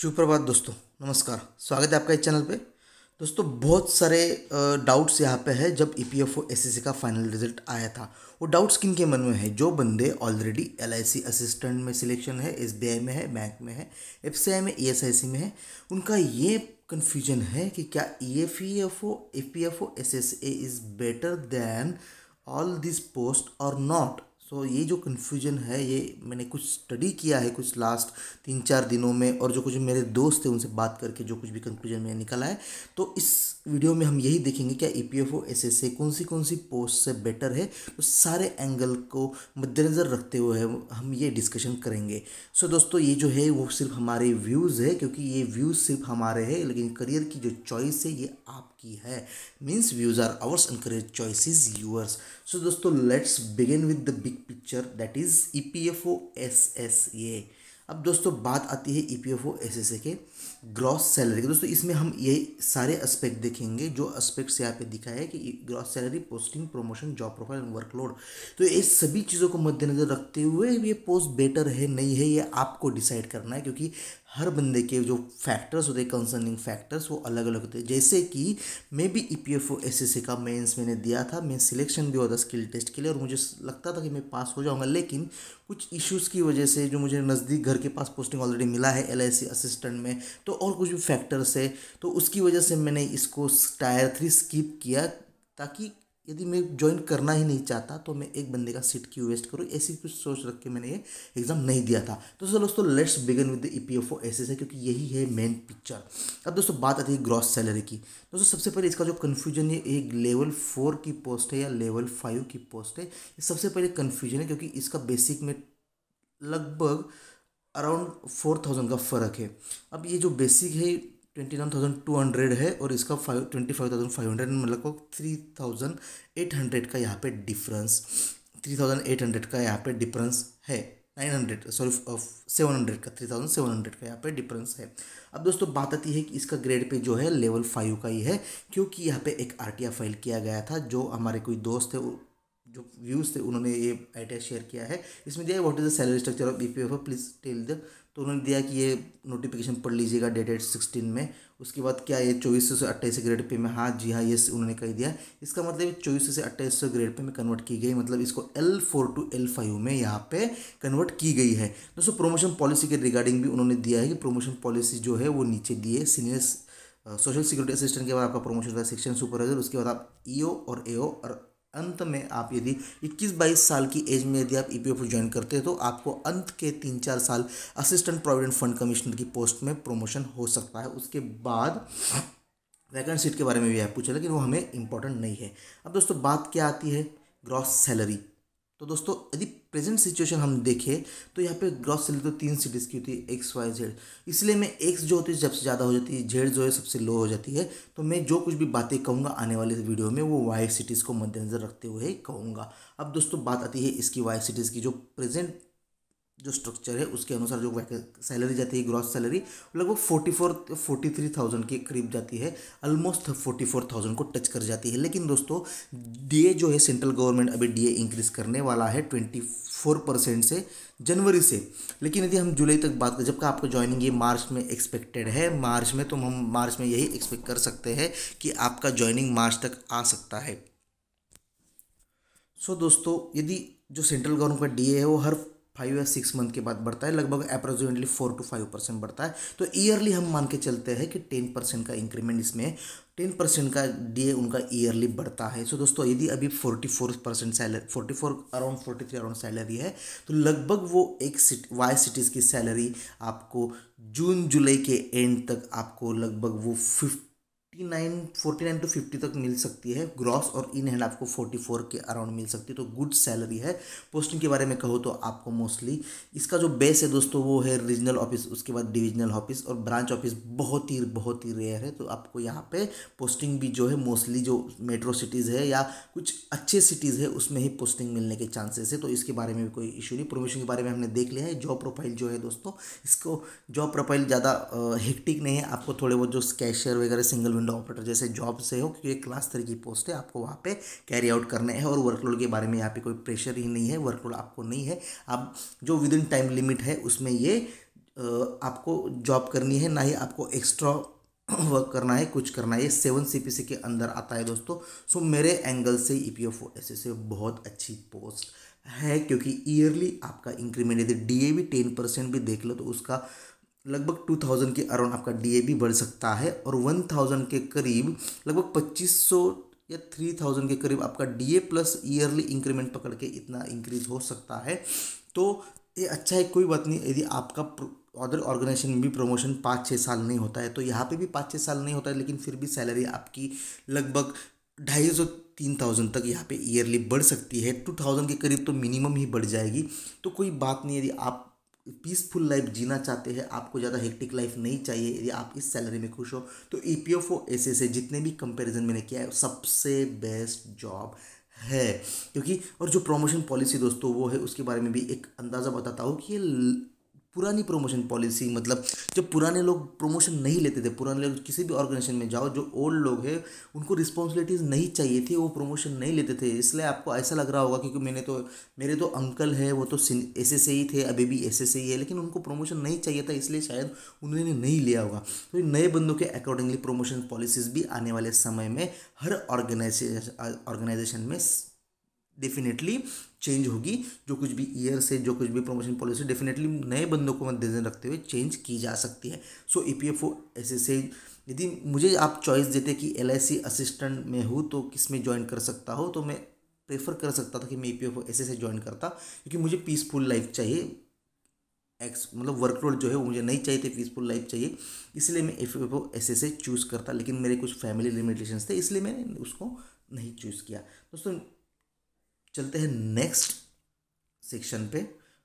सुप्रभात दोस्तों नमस्कार स्वागत है आपका इस चैनल पे दोस्तों बहुत सारे डाउट्स यहाँ पे है जब E P F O S का फाइनल रिजल्ट आया था वो डाउट्स किन के मन में है जो बंदे already L I C assistant में सिलेक्शन है एस बी आई में है बैंक में है एफ सी आई में ई एस आई सी में है उनका ये कन्फ्यूजन है कि क्या E F E F O E P F O S S A is better than all this post or not so so, ये जो कन्फ्यूजन है ये मैंने कुछ स्टडी किया है कुछ लास्ट तीन चार दिनों में और जो कुछ मेरे दोस्त थे उनसे बात करके जो कुछ भी कन्फ्यूजन में निकला है तो इस वीडियो में हम यही देखेंगे क्या E P F O S S A कौन सी कौन सी पोस्ट से बेटर है तो सारे एंगल को मद्देनज़र रखते हुए हम ये डिस्कशन करेंगे सो so, दोस्तों ये जो है वो सिर्फ हमारे व्यूज़ है क्योंकि ये व्यूज़ सिर्फ हमारे हैं लेकिन करियर की जो चॉइस है ये आपकी है means views are ours and career is yours so दोस्तों let's begin with the big picture that is E P F O S S A अब दोस्तों बात आती है E P F O S S A के gross salary के दोस्तों इसमें हम ये सारे एस्पेक्ट देखेंगे जो से यहाँ पे दिखा है कि gross salary posting promotion job profile and workload तो ये सभी चीज़ों को मद्देनज़र रखते हुए ये पोस्ट बेटर है नहीं है ये आपको डिसाइड करना है क्योंकि हर बंदे के जो फैक्टर्स होते हैं कंसर्निंग फैक्टर्स वो अलग अलग होते हैं जैसे कि मैं भी E P F O S S C का मेन्स मैंने दिया था मैं सिलेक्शन भी हुआ था स्किल टेस्ट के लिए और मुझे लगता था कि मैं पास हो जाऊंगा लेकिन कुछ इश्यूज़ की वजह से जो मुझे नज़दीक घर के पास पोस्टिंग ऑलरेडी मिला है एल आई सी असिस्टेंट में तो और कुछ भी फैक्टर्स है तो उसकी वजह से मैंने इसको टायर थ्री स्किप किया ताकि यदि मैं ज्वाइन करना ही नहीं चाहता तो मैं एक बंदे का सीट क्यों वेस्ट करूँ ऐसी कुछ सोच रख के मैंने ये एग्ज़ाम नहीं दिया था तो सर दोस्तों let's begin with the E P F O S S है क्योंकि यही है मेन पिक्चर अब दोस्तों बात आती है ग्रॉस सैलरी की दोस्तों सबसे पहले इसका जो कन्फ्यूजन है एक लेवल फोर की पोस्ट है या लेवल फाइव की पोस्ट है सबसे पहले कन्फ्यूजन है क्योंकि इसका बेसिक में लगभग अराउंड फोर थाउजेंड का फ़र्क है अब ये जो बेसिक है twenty nine thousand two hundred है और इसका five twenty five thousand five hundred मतलब थ्री थाउजेंड एट हंड्रेड का यहाँ पे difference three thousand eight hundred का यहाँ पे डिफरेंस है nine hundred sorry seven hundred का थ्री थाउजेंड सेवन हंड्रेड का यहाँ पे डिफरेंस है अब दोस्तों बात आती है कि इसका ग्रेड पे जो है लेवल फाइव का ही है क्योंकि यहाँ पे एक आर फाइल किया गया था जो हमारे कोई दोस्त है जो व्यूज़ थे उन्होंने ये आइडिया शेयर किया है इसमें दिया है what is the salary structure of E P F please tell the तो उन्होंने दिया कि ये नोटिफिकेशन पढ़ लीजिएगा डेटेड सिक्सटीन में उसके बाद क्या ये चौबीस से अट्ठाईस ग्रेड पे में हाँ जी हाँ ये उन्होंने कह दिया इसका मतलब चौबीस से अट्ठाईस ग्रेड पे में कन्वर्ट की गई मतलब इसको L four to L five में यहाँ पे कन्वर्ट की गई है दोस्तों प्रोमोशन पॉलिसी के रिगार्डिंग भी उन्होंने दिया है कि प्रोमोशन पॉलिसी जो है वो नीचे दिए सीनियर सोशल सिक्योरिटी असिस्टेंट के बाद आपका प्रमोशन होता है सेक्शन सुपरवाइजर उसके बाद आप ईओ e और एओ और अंत में आप यदि 21-22 साल की एज में यदि आप ई पी ज्वाइन करते हैं तो आपको अंत के तीन चार साल असिस्टेंट प्रोविडेंट फंड कमिश्नर की पोस्ट में प्रमोशन हो सकता है उसके बाद वैकेंट सीट के बारे में भी आप पूछा लेकिन वो हमें इंपॉर्टेंट नहीं है अब दोस्तों बात क्या आती है ग्रॉस सैलरी तो दोस्तों यदि प्रेजेंट सिचुएशन हम देखें तो यहाँ पे ग्रॉस सेलरी तो तीन सिटीज़ की होती है एक्स वाई जेड इसलिए मैं एक्स जो होती है सबसे ज़्यादा हो जाती है जेड जो है सबसे लो हो जाती है तो मैं जो कुछ भी बातें कहूँगा आने वाले वीडियो में वो वाई सिटीज़ को मद्देनजर रखते हुए कहूँगा अब दोस्तों बात आती है इसकी वाई सिटीज़ की जो प्रेजेंट जो स्ट्रक्चर है उसके अनुसार जो सैलरी जाती है ग्रॉस सैलरी लगभग forty four forty three thousand के करीब जाती है ऑलमोस्ट फोर्टी फोर थाउजेंड को टच कर जाती है लेकिन दोस्तों डीए जो है सेंट्रल गवर्नमेंट अभी डीए इंक्रीज करने वाला है ट्वेंटी फोर परसेंट से जनवरी से लेकिन यदि हम जुलाई तक बात करें जब का आपका ज्वाइनिंग ये मार्च में एक्सपेक्टेड है मार्च में तो हम मार्च में यही एक्सपेक्ट कर सकते हैं कि आपका ज्वाइनिंग मार्च तक आ सकता है सो so, दोस्तों यदि जो सेंट्रल गवर्नमेंट का डीए है वो हर फाइव या सिक्स मंथ के बाद बढ़ता है लगभग approximately four to five percent बढ़ता है तो ईयरली हम मान के चलते हैं कि टेन परसेंट का इंक्रीमेंट इसमें टेन परसेंट का डीए उनका ईयरली बढ़ता है सो so, दोस्तों यदि अभी forty four percent salary forty four around forty three around salary है तो लगभग वो एक सिटी वाई सिटीज़ की सैलरी आपको जून जुलाई के एंड तक आपको लगभग वो fifty nine forty nine to fifty तक मिल सकती है ग्रॉस और इन हैंड आपको फोर्टी फोर के अराउंड मिल सकती है तो गुड सैलरी है पोस्टिंग के बारे में कहो तो आपको मोस्टली इसका जो बेस है दोस्तों वो है रीजनल ऑफिस उसके बाद डिविजनल ऑफिस और ब्रांच ऑफिस बहुत ही बहुत ही रेयर है तो आपको यहाँ पे पोस्टिंग भी जो है मोस्टली जो मेट्रो सिटीज़ है या कुछ अच्छे सिटीज़ है उसमें ही पोस्टिंग मिलने के चांसेस है तो इसके बारे में भी कोई इशू नहीं प्रोमोशन के बारे में हमने देख लिया है जॉब प्रोफाइल जो है दोस्तों इसको जॉब प्रोफाइल ज़्यादा हेक्टिक नहीं है आपको थोड़े बहुत जो स्कैशर वगैरह सिंगल विंडो अंडर ऑपरेटर जैसे जॉब से हो क्योंकि क्लास थ्री की पोस्ट है आपको वहाँ पे कैरी आउट करने हैं और वर्कलोड के बारे में यहाँ पे कोई प्रेशर ही नहीं है वर्कलोड आपको नहीं है आप जो विद इन टाइम लिमिट है उसमें ये आपको जॉब करनी है ना ही आपको एक्स्ट्रा वर्क करना है कुछ करना है सेवन सी के अंदर आता है दोस्तों सो मेरे एंगल से ई पी एफ बहुत अच्छी पोस्ट है क्योंकि ईयरली आपका इंक्रीमेंट यदि डी ए भी टेन परसेंट भी देख लो तो उसका लगभग टू थाउजेंड के अराउंड आपका डी बढ़ सकता है और वन थाउजेंड के करीब लगभग पच्चीस सौ या थ्री थाउजेंड के करीब आपका डी प्लस ईयरली इंक्रीमेंट पकड़ के इतना इंक्रीज हो सकता है तो ये अच्छा है कोई बात नहीं यदि आपका अदर ऑर्गेनाइजेशन में भी प्रमोशन पाँच छः साल नहीं होता है तो यहाँ पे भी पाँच छः साल नहीं होता है लेकिन फिर भी सैलरी आपकी लगभग ढाई सौ तीन थाउजेंड तक यहाँ पे ईयरली बढ़ सकती है टू थाउजेंड के करीब तो मिनिमम ही बढ़ जाएगी तो कोई बात नहीं यदि आप पीसफुल लाइफ जीना चाहते हैं आपको ज़्यादा हेक्टिक लाइफ नहीं चाहिए यदि आप इस सैलरी में खुश हो तो ई पी एफ ओ ऐसे से जितने भी कंपेरिजन मैंने किया है सबसे बेस्ट जॉब है क्योंकि और जो प्रमोशन पॉलिसी दोस्तों वो है उसके बारे में भी एक अंदाज़ा बताता हूँ कि ये पुरानी प्रमोशन पॉलिसी मतलब जब पुराने लोग प्रमोशन नहीं लेते थे पुराने लोग किसी भी ऑर्गेनाइजेशन में जाओ जो ओल्ड लोग हैं उनको रिस्पॉन्सिबिलिटीज़ नहीं चाहिए थी वो प्रमोशन नहीं लेते थे इसलिए आपको ऐसा लग रहा होगा क्योंकि मैंने तो मेरे तो अंकल है वो तो एस एस ही थे अभी भी एस एस ही है लेकिन उनको प्रमोशन नहीं चाहिए था इसलिए शायद उन्होंने नहीं लिया होगा तो नए बंदों के अकॉर्डिंगली प्रमोशन पॉलिसीज़ भी आने वाले समय में हर ऑर्गेनाइजेशन ऑर्गेनाइजेशन में डेफिनेटली चेंज होगी जो कुछ भी ईयर से जो कुछ भी प्रमोशन पॉलिसी डेफिनेटली नए बंदों को मद्देनजर रखते हुए चेंज की जा सकती है so E P F O S S यदि मुझे आप चॉइस देते कि एल आई सी असिस्टेंट में हूँ तो किस में ज्वाइन कर सकता हो तो मैं प्रेफर कर सकता था कि मैं E P F O S S join करता क्योंकि मुझे पीसफुल लाइफ चाहिए एक्स मतलब वर्कलोड जो है वो मुझे नहीं चाहिए थे पीसफुल लाइफ चाहिए इसलिए मैं F F O S S A choose करता लेकिन मेरे कुछ फैमिली लिमिटेशंस थे इसलिए मैंने उसको नहीं चूज़ किया दोस्तों चलते हैं नेक्स्ट सेक्शन पे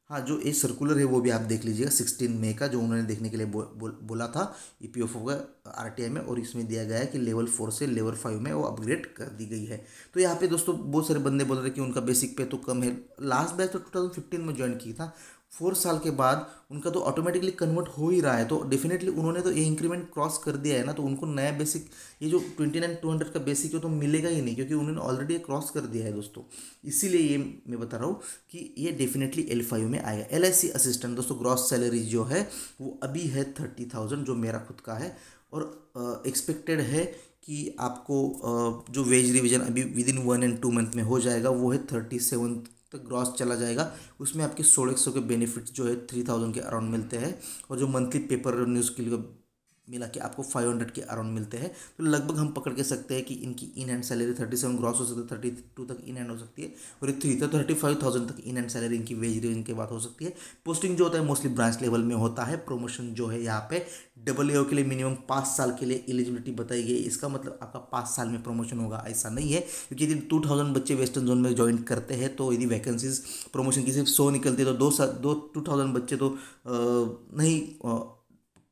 हाँ जो ए सर्कुलर है वो भी आप देख लीजिएगा सिक्सटीन मे का जो उन्होंने देखने के लिए बो, बो, बोला था ई पी एफ ओ का आर टी आई में और इसमें दिया गया है कि लेवल फोर से लेवल फाइव में वो अपग्रेड कर दी गई है तो यहाँ पे दोस्तों बहुत सारे बंदे बोल रहे हैं कि उनका बेसिक पे तो कम है लास्ट बैच तो टू थाउजेंड फिफ्टीन में ज्वाइन किया था फोर साल के बाद उनका तो ऑटोमेटिकली कन्वर्ट हो ही रहा है तो डेफिनेटली उन्होंने तो ये इंक्रीमेंट क्रॉस कर दिया है ना तो उनको नया बेसिक ये जो ट्वेंटी नाइन टू हंड्रेड का बेसिक है तो मिलेगा ही नहीं क्योंकि उन्होंने ऑलरेडी क्रॉस कर दिया है दोस्तों इसीलिए ये मैं बता रहा हूँ कि ये डेफिनेटली एल फाइव में आएगा एल आई सी असिस्टेंट दोस्तों ग्रॉस सैलरी जो है वो अभी है थर्टी थाउजेंड जो मेरा खुद का है और एक्सपेक्टेड uh, है कि आपको uh, जो वेज रिविज़न अभी within one and two month में हो जाएगा वो है थर्टी सेवन तक ग्रॉस चला जाएगा उसमें आपके सोलह सौ के बेनिफिट जो है थ्री थाउजेंड के अराउंड मिलते हैं और जो मंथली पेपर न्यूज़ के लिए मिला के आपको फाइव हंड्रेड के अराउंड मिलते हैं तो लगभग हम पकड़ के सकते हैं कि इनकी in hand salary thirty seven gross हो सकती है थर्टी टू तक इन हैंड हो सकती है और एक थ्री तो थर्टी फाइव थाउजेंड तक इन हैंड सैलरी इनकी वेज रेंज के बाद हो सकती है पोस्टिंग जो होता है मोस्टली ब्रांच लेवल में होता है प्रमोशन जो है यहाँ पे डबल ए के लिए मिनिमम पाँच साल के लिए एलिजिबिलिटी बताई गई इसका मतलब आपका पाँच साल में प्रमोशन होगा ऐसा नहीं है क्योंकि यदि टू थाउजेंड बच्चे वेस्टर्न जोन में ज्वाइन करते हैं तो यदि वैकेंसीज प्रमोशन की सिर्फ सौ निकलती है तो दो साल दो टू थाउजेंड बच्चे तो नहीं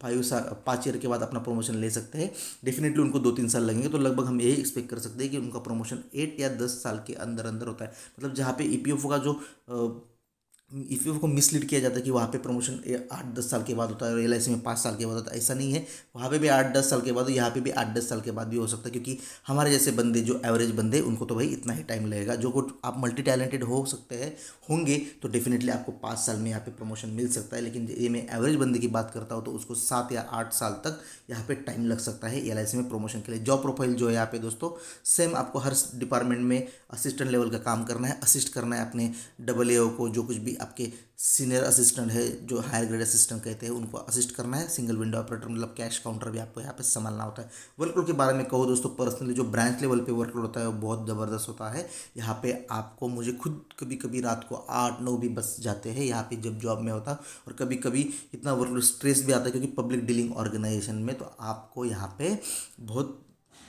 फाइव पाँच ईयर के बाद अपना प्रमोशन ले सकते हैं डेफिनेटली उनको दो तीन साल लगेंगे तो लगभग हम यही एक्सपेक्ट कर सकते हैं कि उनका प्रमोशन एट या दस साल के अंदर अंदर होता है मतलब जहाँ पे ई e का जो इफ को मिसलीड किया जाता है कि वहाँ पे प्रमोशन आठ दस साल के बाद होता है और एल में पाँच साल के बाद होता है ऐसा नहीं है वहाँ पे भी आठ दस साल के बाद यहाँ पे भी आठ दस साल के बाद भी हो सकता है क्योंकि हमारे जैसे बंदे जो एवरेज बंदे उनको तो भाई इतना ही टाइम लगेगा जो कुछ आप मल्टी टैलेंटेड हो सकते हैं होंगे तो डेफिनेटली आपको पाँच साल में यहाँ पर प्रमोशन मिल सकता है लेकिन ये मैं एवरेज बंदे की बात करता हूँ तो उसको सात या आठ साल तक यहाँ पर टाइम लग सकता है एल में प्रमोशन के लिए जॉब प्रोफाइल जो है यहाँ पे दोस्तों सेम आपको हर डिपार्टमेंट में असिस्टेंट लेवल का काम करना है असिस्ट करना है अपने डबल ए को जो कुछ भी आपके सीनियर असिस्टेंट है जो हायर ग्रेड असिस्टेंट कहते हैं उनको असिस्ट करना है सिंगल विंडो ऑपरेटर मतलब कैश काउंटर भी आपको यहाँ पे संभालना होता है वर्कलोड के बारे में कहो दोस्तों पर्सनली जो ब्रांच लेवल पे वर्कलोड होता है वो बहुत ज़बरदस्त होता है यहाँ पे आपको मुझे खुद कभी कभी रात को आठ नौ भी बस जाते हैं यहाँ पे जब जॉब में होता और कभी कभी इतना वर्कलोड स्ट्रेस भी आता है क्योंकि पब्लिक डीलिंग ऑर्गेनाइजेशन में तो आपको यहाँ पर बहुत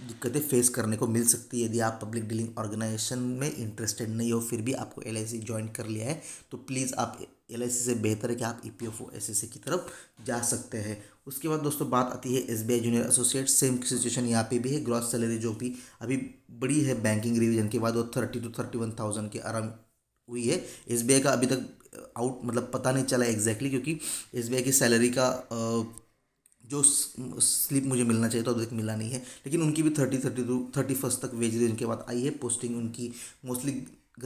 दिक्कतें फेस करने को मिल सकती है यदि आप पब्लिक डीलिंग ऑर्गेनाइजेशन में इंटरेस्टेड नहीं हो फिर भी आपको एल ज्वाइन कर लिया है तो प्लीज़ आप एल से बेहतर है कि आप E P F O S की तरफ जा सकते हैं उसके बाद दोस्तों बात आती है S B I junior associate same situation यहाँ पे भी है ग्रॉस सैलरी जो भी अभी बड़ी है बैंकिंग रिविजन के बाद वो thirty two thirty one thousand के आराम हुई है एस बी आई का अभी तक आउट मतलब पता नहीं चला एग्जैक्टली क्योंकि एस बी आई की सैलरी का आ, जो स्लिप मुझे मिलना चाहिए था तो तक मिला नहीं है लेकिन उनकी भी thirty thirty two thirty first तक वेजेज उनके बाद आई है पोस्टिंग उनकी मोस्टली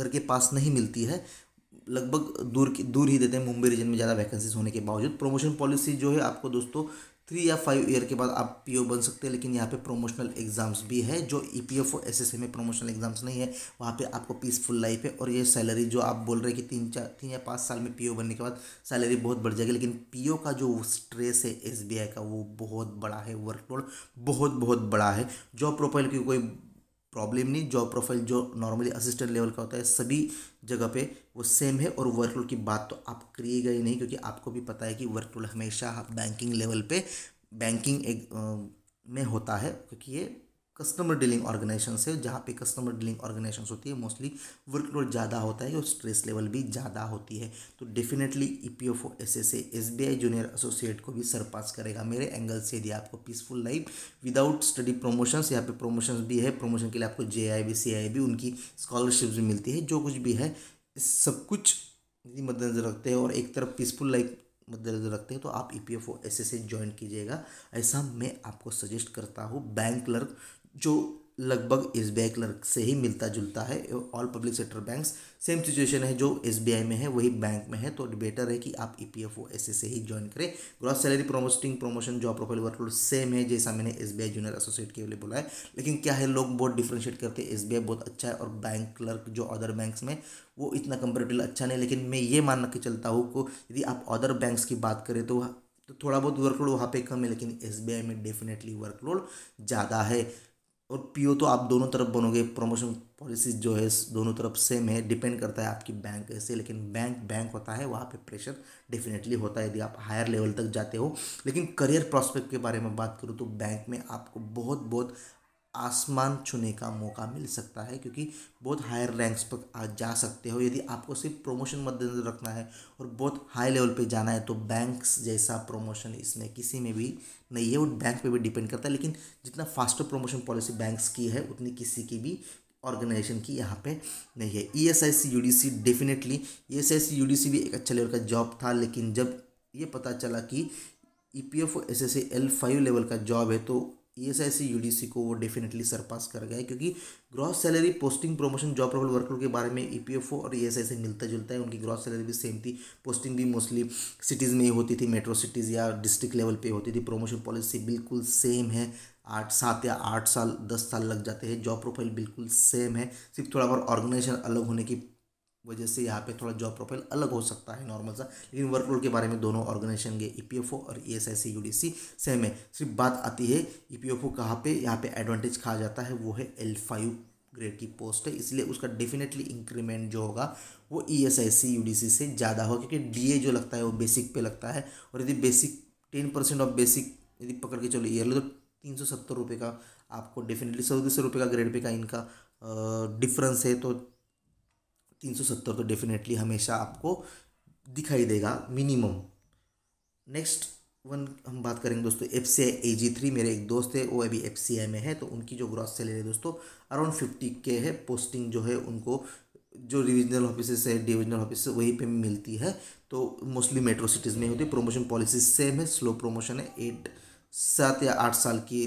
घर के पास नहीं मिलती है लगभग दूर की दूर ही देते हैं मुंबई रीजन में ज़्यादा वैकेंसीज होने के बावजूद प्रमोशन पॉलिसी जो है आपको दोस्तों थ्री या फाइव ईयर के बाद आप पीओ बन सकते हैं लेकिन यहाँ पे प्रोमोशनल एग्जाम्स भी है जो E P F O S S में प्रोमोशनल एग्जाम्स नहीं है वहाँ पे आपको पीसफुल लाइफ है और ये सैलरी जो आप बोल रहे हैं कि तीन चार तीन या पाँच साल में पीओ बनने के बाद सैलरी बहुत बढ़ जाएगी लेकिन पीओ का जो स्ट्रेस है एस बी आई का वो बहुत बड़ा है वर्कलोड बहुत बहुत बड़ा है जॉब प्रोफाइल की कोई प्रॉब्लम नहीं जॉब प्रोफाइल जो नॉर्मली असिस्टेंट लेवल का होता है सभी जगह पे वो सेम है और वर्कलोड की बात तो आप करिएगा ही नहीं क्योंकि आपको भी पता है कि वर्कलोड हमेशा बैंकिंग लेवल पे बैंकिंग एक में होता है क्योंकि ये कस्टमर डीलिंग ऑर्गेनाइजेशन है जहाँ पे कस्टमर डीलिंग ऑर्गेनाइजेशन होती है मोस्टली वर्कलोड ज़्यादा होता है और स्ट्रेस लेवल भी ज़्यादा होती है तो definitely E P F O S S A S B I junior associate को भी सरपास करेगा मेरे एंगल से यदि आपको peaceful life without study promotions यहाँ पे प्रमोशंस भी है प्रमोशन के लिए आपको J I B C I B उनकी स्कॉलरशिप भी मिलती है जो कुछ भी है सब कुछ यदि मद्देनजर रखते हैं और एक तरफ पीसफुल लाइफ मद्देनजर रखते हैं तो आप E P F O S S A join कीजिएगा ऐसा मैं आपको सजेस्ट करता हूँ बैंक क्लर्क जो लगभग एस बी आई क्लर्क से ही मिलता जुलता है all public sector banks same situation है जो एस बी आई में है वही बैंक में है तो बेटर है कि आप E P F O S से ही ज्वाइन करें gross salary posting promotion job profile workload same है जैसा मैंने S B I junior associate के लिए बोला है लेकिन क्या है लोग बहुत डिफ्रेंशिएट करते हैं एस बी आई बहुत अच्छा है और बैंक क्लर्क जो अदर बैंक्स में वो इतना कंपेरेटिव अच्छा नहीं लेकिन मैं ये मान के चलता हूँ को यदि आप अदर बैंक्स की बात करें तो तो थोड़ा बहुत वर्कलोड वहाँ पे कम है लेकिन एस में डेफिनेटली वर्कलोड ज़्यादा है और पीओ तो आप दोनों तरफ बनोगे प्रमोशन पॉलिसी जो है दोनों तरफ सेम है डिपेंड करता है आपकी बैंक से लेकिन बैंक बैंक होता है वहाँ पे प्रेशर डेफिनेटली होता है यदि आप हायर लेवल तक जाते हो लेकिन करियर प्रॉस्पेक्ट के बारे में बात करूँ तो बैंक में आपको बहुत बहुत आसमान छूने का मौका मिल सकता है क्योंकि बहुत हायर रैंक्स पर आज जा सकते हो यदि आपको सिर्फ प्रमोशन मद्देनजर रखना है और बहुत हाई लेवल पे जाना है तो बैंक्स जैसा प्रमोशन इसमें किसी में भी नहीं है वो बैंक पे भी डिपेंड करता है लेकिन जितना फास्टर प्रमोशन पॉलिसी बैंक्स की है उतनी किसी की भी ऑर्गेनाइजेशन की यहाँ पे नहीं है E S I C U D C definitely E S I C U D C भी एक अच्छा लेवल का जॉब था लेकिन जब ये पता चला कि E P F S S L five level का जॉब है तो E S I C U D C को वो डेफिनेटली सरपास कर गए क्योंकि gross salary posting promotion job profile worker के बारे में ई पी एफ ओ और ई एस आई से मिलता जुलता है उनकी ग्रॉस सैलरी भी सेम थी पोस्टिंग भी मोस्टली सिटीज़ में ही होती थी मेट्रो सिटीज़ या डिस्ट्रिक्ट लेवल पे होती थी प्रमोशन पॉलिसी बिल्कुल सेम है आठ सात या आठ साल दस साल लग जाते हैं जॉब प्रोफाइल बिल्कुल सेम है सिर्फ थोड़ा बहुत ऑर्गेनाइजेशन अलग होने की वजह से यहाँ पे थोड़ा जॉब प्रोफाइल अलग हो सकता है नॉर्मल सा लेकिन वर्कलोड के बारे में दोनों ऑर्गेनाइजेशन के ई e और ई एस सेम है सिर्फ बात आती है ई पी एफ ओ कहाँ पर यहाँ पर एडवांटेज कहा जाता है वो है एल फाइव ग्रेड की पोस्ट है इसलिए उसका डेफिनेटली इंक्रीमेंट जो होगा वो E S I C U D C से ज़्यादा होगा क्योंकि डी ए जो लगता है वो बेसिक पे लगता है और यदि basic ten percent of basic यदि पकड़ के चलो ईयरली तो तीन सौ सत्तर रुपये का आपको डेफिनेटली सौ दो सौ रुपये का ग्रेड पे का इनका डिफरेंस है तो तीन सौ सत्तर तो डेफिनेटली हमेशा आपको दिखाई देगा मिनिमम नेक्स्ट वन हम बात करेंगे दोस्तों एफ सी आई ए जी थ्री मेरे एक दोस्त है वो अभी एफ सी आई में है तो उनकी जो ग्रॉस सैलरी है दोस्तों अराउंड फिफ्टी के है पोस्टिंग जो है उनको जो डिविजनल ऑफिस है डिविजनल ऑफिस वहीं पे मिलती है तो मोस्टली मेट्रो सिटीज़ में होती है प्रोमोशन पॉलिसी सेम है स्लो प्रोमोशन है एट सात या आठ साल की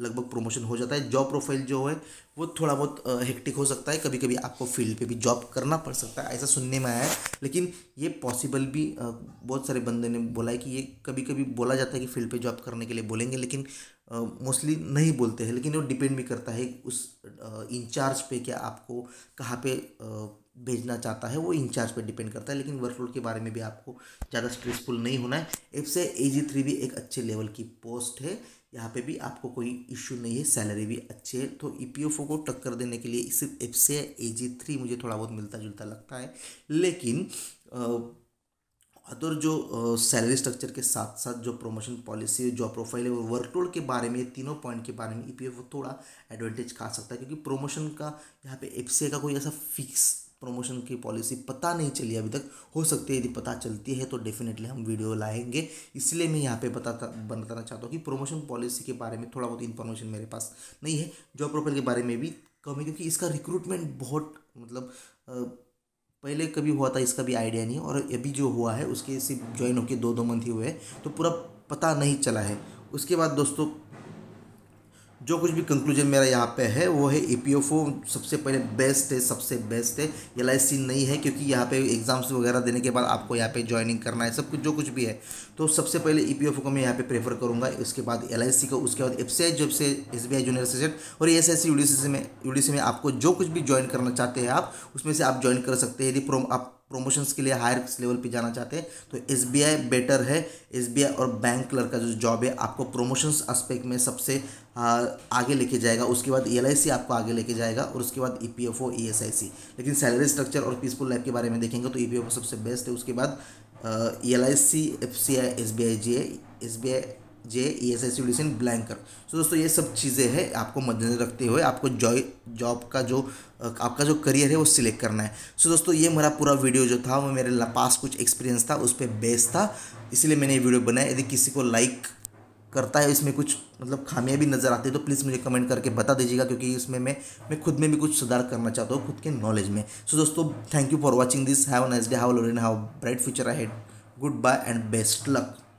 लगभग प्रमोशन हो जाता है जॉब प्रोफाइल जो है वो थोड़ा बहुत हेक्टिक हो सकता है कभी कभी आपको फील्ड पे भी जॉब करना पड़ सकता है ऐसा सुनने में आया है लेकिन ये पॉसिबल भी बहुत सारे बंदे ने बोला है कि ये कभी कभी बोला जाता है कि फील्ड पे जॉब करने के लिए बोलेंगे लेकिन मोस्टली नहीं बोलते हैं लेकिन वो डिपेंड भी करता है उस इंचार्ज पे क्या आपको कहाँ पे भेजना चाहता है वो इंचार्ज पे डिपेंड करता है लेकिन वर्कलोड के बारे में भी आपको ज़्यादा स्ट्रेसफुल नहीं होना है एफ से ए जी थ्री भी एक अच्छे लेवल की पोस्ट है यहाँ पे भी आपको कोई इश्यू नहीं है सैलरी भी अच्छी है तो ई e को टक्कर देने के लिए सिर्फ एफ से ए जी थ्री मुझे थोड़ा बहुत मिलता जुलता लगता है लेकिन अदर जो सैलरी स्ट्रक्चर के साथ साथ जो प्रमोशन पॉलिसी जॉब प्रोफाइल है वो वर्कलोड के बारे में तीनों पॉइंट के बारे में ई e थोड़ा एडवांटेज खा सकता है क्योंकि प्रमोशन का यहाँ पे एफ का कोई ऐसा फिक्स प्रमोशन की पॉलिसी पता नहीं चली अभी तक हो सकती है यदि पता चलती है तो डेफिनेटली हम वीडियो लाएंगे इसलिए मैं यहाँ पे बताता बताना चाहता हूँ कि प्रमोशन पॉलिसी के बारे में थोड़ा बहुत इन्फॉर्मेशन मेरे पास नहीं है जॉब प्रोफाइल के बारे में भी कम है क्योंकि इसका रिक्रूटमेंट बहुत मतलब पहले कभी हुआ था इसका भी आइडिया नहीं और अभी जो हुआ है उसके सिर्फ ज्वाइन होकर दो दो मंथ ही हुए हैं तो पूरा पता नहीं चला है उसके बाद दोस्तों जो कुछ भी कंक्लूजन मेरा यहाँ पे है वो है ई पी एफ ओ सबसे पहले बेस्ट है सबसे बेस्ट है एल आई सी नहीं है क्योंकि यहाँ पे एग्ज़ाम्स वगैरह देने के बाद आपको यहाँ पे ज्वाइनिंग करना है सब कुछ जो कुछ भी है तो सबसे पहले ई पी एफ ओ को मैं यहाँ पे प्रेफर करूँगा उसके बाद एल आई सी को उसके बाद एफ सी आई जब से S B I junior associate और एस एस सी में यू डी सी में आपको जो कुछ भी ज्वाइन करना चाहते हैं आप उसमें से आप ज्वाइन कर सकते हैं यदि प्रो आप प्रोमोशंस के लिए हायर लेवल पे जाना चाहते हैं तो एस बेटर है एस और बैंक क्लर्क का जो जॉब है आपको प्रोमोशंस एस्पेक्ट में सबसे आगे लेके जाएगा उसके बाद एल आपको आगे लेके जाएगा और उसके बाद E P F O E S I C लेकिन सैलरी स्ट्रक्चर और पीसफुल लाइफ के बारे में देखेंगे तो ई पी एफ ओ सबसे बेस्ट है उसके बाद E L I C F C I S B I G S B I J E S I solution ब्लैंकर सो दोस्तों ये सब चीज़ें हैं आपको मद्देनजर रखते हुए आपको जॉय जॉब का जो आपका जो करियर है वो सिलेक्ट करना है सो so, दोस्तों ये मेरा पूरा वीडियो जो था वो मेरे पास कुछ एक्सपीरियंस था उस पर बेस्ट था इसलिए मैंने ये वीडियो बनाया यदि किसी को लाइक करता है इसमें कुछ मतलब खामियां भी नज़र आती है तो प्लीज़ मुझे कमेंट करके बता दीजिएगा क्योंकि इसमें मैं मैं खुद में भी कुछ सुधार करना चाहता हूँ खुद के नॉलेज में सो so, दोस्तों thank you for watching this have nice day have learn have bright future I had good bye and best luck